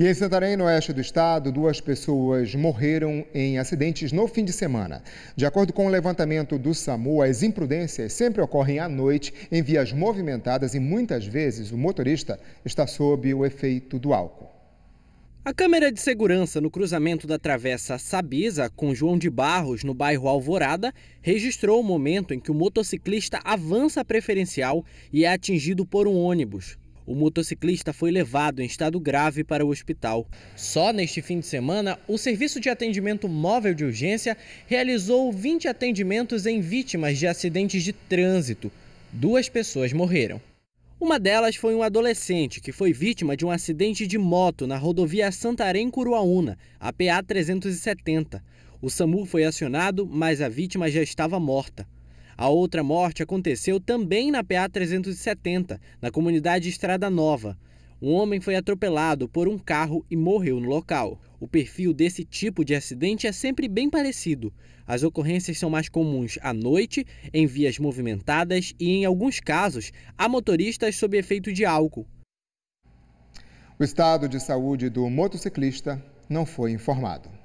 E em Santarém, no oeste do estado, duas pessoas morreram em acidentes no fim de semana. De acordo com o levantamento do SAMU, as imprudências sempre ocorrem à noite em vias movimentadas e muitas vezes o motorista está sob o efeito do álcool. A câmera de segurança no cruzamento da Travessa Sabisa com João de Barros, no bairro Alvorada, registrou o momento em que o motociclista avança preferencial e é atingido por um ônibus. O motociclista foi levado em estado grave para o hospital. Só neste fim de semana, o Serviço de Atendimento Móvel de Urgência realizou 20 atendimentos em vítimas de acidentes de trânsito. Duas pessoas morreram. Uma delas foi um adolescente que foi vítima de um acidente de moto na rodovia Santarém-Curuaúna, a PA 370. O SAMU foi acionado, mas a vítima já estava morta. A outra morte aconteceu também na PA 370, na comunidade Estrada Nova. Um homem foi atropelado por um carro e morreu no local. O perfil desse tipo de acidente é sempre bem parecido. As ocorrências são mais comuns à noite, em vias movimentadas e, em alguns casos, a motoristas sob efeito de álcool. O estado de saúde do motociclista não foi informado.